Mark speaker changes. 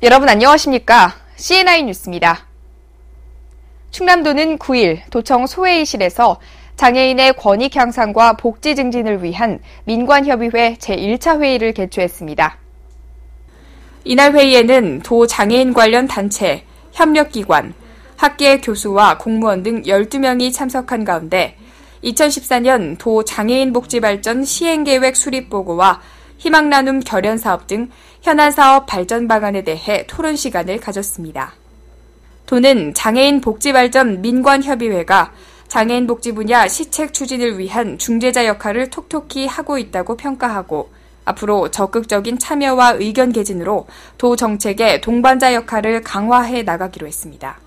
Speaker 1: 여러분 안녕하십니까? CNI 뉴스입니다. 충남도는 9일 도청 소회의실에서 장애인의 권익 향상과 복지 증진을 위한 민관협의회 제1차 회의를 개최했습니다. 이날 회의에는 도 장애인 관련 단체, 협력기관, 학계 교수와 공무원 등 12명이 참석한 가운데 2014년 도 장애인 복지 발전 시행계획 수립 보고와 희망 나눔 결연 사업 등 현안 사업 발전 방안에 대해 토론 시간을 가졌습니다. 도는 장애인 복지 발전 민관 협의회가 장애인 복지 분야 시책 추진을 위한 중재자 역할을 톡톡히 하고 있다고 평가하고 앞으로 적극적인 참여와 의견 개진으로 도 정책의 동반자 역할을 강화해 나가기로 했습니다.